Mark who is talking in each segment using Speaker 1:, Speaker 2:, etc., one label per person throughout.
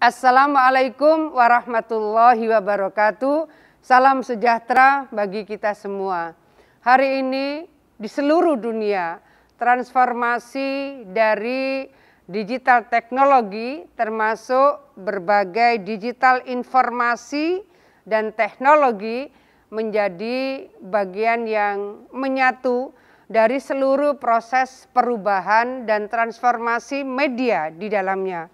Speaker 1: Assalamualaikum warahmatullahi wabarakatuh. Salam sejahtera bagi kita semua. Hari ini di seluruh dunia transformasi dari digital teknologi termasuk berbagai digital informasi dan teknologi menjadi bagian yang menyatu dari seluruh proses perubahan dan transformasi media di dalamnya.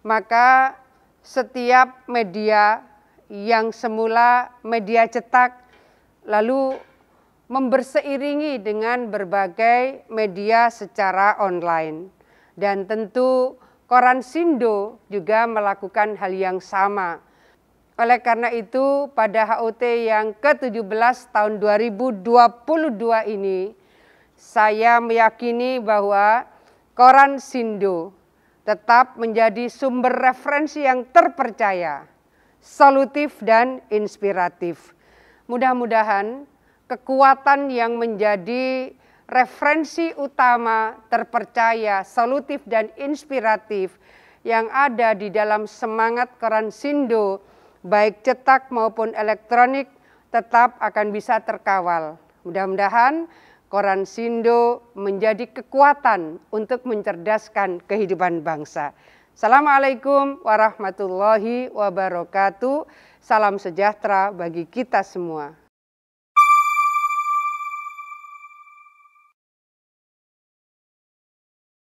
Speaker 1: Maka setiap media yang semula media cetak lalu memberseiringi dengan berbagai media secara online. Dan tentu koran Sindo juga melakukan hal yang sama. Oleh karena itu pada HUT yang ke-17 tahun 2022 ini saya meyakini bahwa koran Sindo tetap menjadi sumber referensi yang terpercaya, solutif dan inspiratif. Mudah-mudahan kekuatan yang menjadi referensi utama, terpercaya, solutif dan inspiratif yang ada di dalam semangat koran Sindo, baik cetak maupun elektronik, tetap akan bisa terkawal. Mudah-mudahan Koran Sindu menjadi kekuatan untuk mencerdaskan kehidupan bangsa. Assalamualaikum warahmatullahi wabarakatuh. Salam sejahtera bagi kita semua.